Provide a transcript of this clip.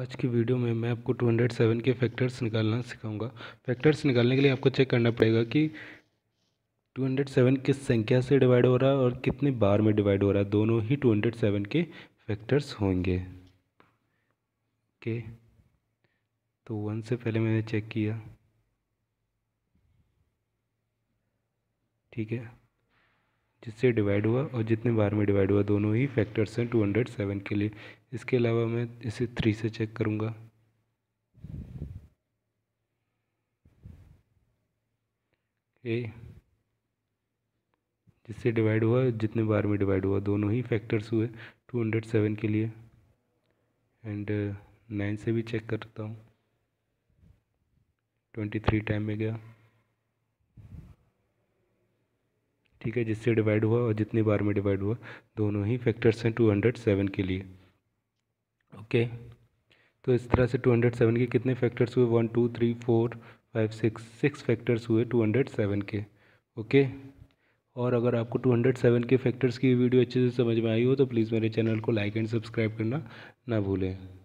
आज की वीडियो में मैं आपको 207 के फैक्टर्स निकालना सिखाऊंगा फैक्टर्स निकालने के लिए आपको चेक करना पड़ेगा कि 207 किस संख्या से डिवाइड हो रहा है और कितने बार में डिवाइड हो रहा है दोनों ही 207 के फैक्टर्स होंगे ओके तो वन से पहले मैंने चेक किया ठीक है जिससे डिवाइड हुआ और जितने बार में डिवाइड हुआ दोनों ही फैक्टर्स हैं टू हंड्रेड सेवन के लिए इसके अलावा मैं इसे थ्री से चेक करूँगा ए जिससे डिवाइड हुआ जितने बार में डिवाइड हुआ दोनों ही फैक्टर्स हुए टू हंड्रेड सेवन के लिए एंड नाइन uh, से भी चेक करता हूँ ट्वेंटी थ्री टाइम में गया ठीक है जिससे डिवाइड हुआ और जितनी बार में डिवाइड हुआ दोनों ही फैक्टर्स हैं टू हंड्रेड सेवन के लिए ओके तो इस तरह से टू हंड्रेड सेवन के कितने फैक्टर्स हुए one two three four five six six factors हुए टू हंड्रेड सेवन के ओके और अगर आपको 207 के फैक्टर्स की वीडियो अच्छे से समझ में आई हो तो प्लीज़ मेरे चैनल को लाइक एंड सब्सक्राइब करना ना भूलें